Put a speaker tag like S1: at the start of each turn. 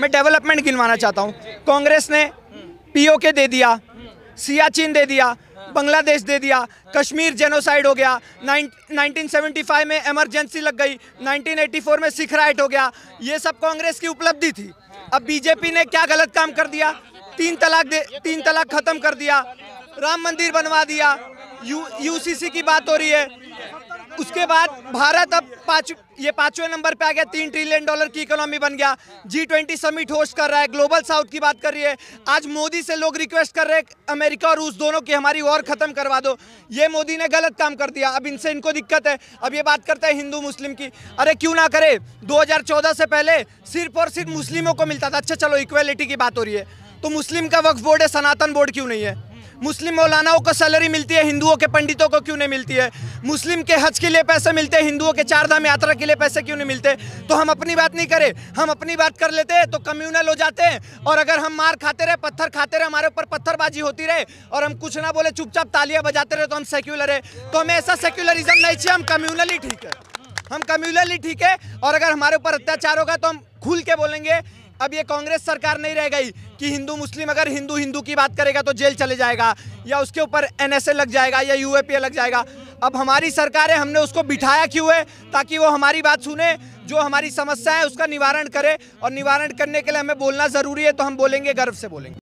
S1: मैं डेवलपमेंट गिनवाना चाहता हूँ कांग्रेस ने पीओके दे दिया सियाचिन दे दिया बांग्लादेश दे दिया कश्मीर जेनोसाइड हो गया 1975 में इमरजेंसी लग गई 1984 में सिख राइट हो गया ये सब कांग्रेस की उपलब्धि थी अब बीजेपी ने क्या गलत काम कर दिया तीन तलाक दे तीन तलाक खत्म कर दिया राम मंदिर बनवा दिया यू यूसीसी की बात हो रही है उसके बाद भारत अब पाँच ये पाँचवें नंबर पे आ गया तीन ट्रिलियन डॉलर की इकोनॉमी बन गया जी ट्वेंटी समिट होस्ट कर रहा है ग्लोबल साउथ की बात कर रही है आज मोदी से लोग रिक्वेस्ट कर रहे हैं अमेरिका और रूस दोनों की हमारी वॉर ख़त्म करवा दो ये मोदी ने गलत काम कर दिया अब इनसे इनको दिक्कत है अब ये बात करते हैं हिंदू मुस्लिम की अरे क्यों ना करे दो से पहले सिर्फ और सिर्फ मुस्लिमों को मिलता था अच्छा चलो इक्वेलिटी की बात हो रही है तो मुस्लिम का वक्फ बोर्ड है सनातन बोर्ड क्यों नहीं है मुस्लिम मौलानाओं को सैलरी मिलती है हिंदुओं के पंडितों को क्यों नहीं मिलती है मुस्लिम के हज के लिए पैसे मिलते हैं हिंदुओं के चार धाम यात्रा के लिए पैसे क्यों नहीं मिलते तो हम अपनी बात नहीं करें हम अपनी बात कर लेते हैं तो कम्यूनल हो जाते हैं और अगर हम मार खाते रहे पत्थर खाते रहे हमारे ऊपर पत्थरबाजी होती रहे और हम कुछ ना बोले चुपचाप तालियां बजाते रहे तो हम सेक्युलर है तो हमें ऐसा सेक्युलरिज्म नहीं चाहिए हम कम्यूनल ही ठीक है हम कम्यूनली ठीक है और अगर हमारे ऊपर अत्याचार होगा तो हम खुल के बोलेंगे अब ये कांग्रेस सरकार नहीं रह गई कि हिंदू मुस्लिम अगर हिंदू हिंदू की बात करेगा तो जेल चले जाएगा या उसके ऊपर एन लग जाएगा या यू लग जाएगा अब हमारी सरकार है हमने उसको बिठाया क्यों है ताकि वो हमारी बात सुने जो हमारी समस्या है उसका निवारण करे और निवारण करने के लिए हमें बोलना ज़रूरी है तो हम बोलेंगे गर्व से बोलेंगे